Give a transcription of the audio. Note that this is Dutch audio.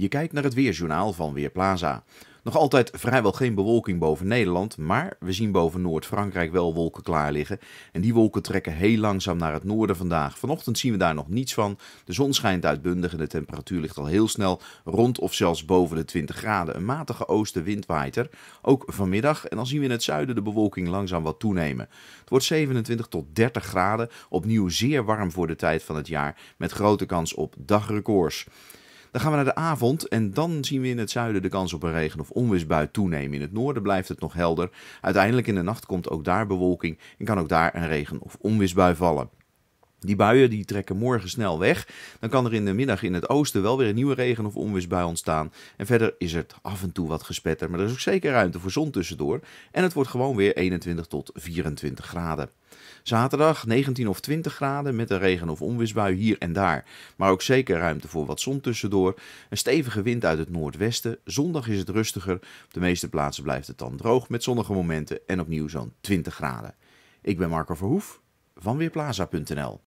Je kijkt naar het weerjournaal van Weerplaza. Nog altijd vrijwel geen bewolking boven Nederland, maar we zien boven Noord-Frankrijk wel wolken klaar liggen. En die wolken trekken heel langzaam naar het noorden vandaag. Vanochtend zien we daar nog niets van. De zon schijnt uitbundig en de temperatuur ligt al heel snel rond of zelfs boven de 20 graden. Een matige oostenwind waait er, ook vanmiddag. En dan zien we in het zuiden de bewolking langzaam wat toenemen. Het wordt 27 tot 30 graden, opnieuw zeer warm voor de tijd van het jaar, met grote kans op dagrecords. Dan gaan we naar de avond en dan zien we in het zuiden de kans op een regen- of onweersbui toenemen. In het noorden blijft het nog helder. Uiteindelijk in de nacht komt ook daar bewolking en kan ook daar een regen- of onweersbui vallen. Die buien die trekken morgen snel weg. Dan kan er in de middag in het oosten wel weer een nieuwe regen- of onweersbui ontstaan. En verder is het af en toe wat gespetter, maar er is ook zeker ruimte voor zon tussendoor. En het wordt gewoon weer 21 tot 24 graden. Zaterdag 19 of 20 graden met een regen- of onweersbui hier en daar. Maar ook zeker ruimte voor wat zon tussendoor. Een stevige wind uit het noordwesten. Zondag is het rustiger. Op de meeste plaatsen blijft het dan droog met zonnige momenten en opnieuw zo'n 20 graden. Ik ben Marco Verhoef van Weerplaza.nl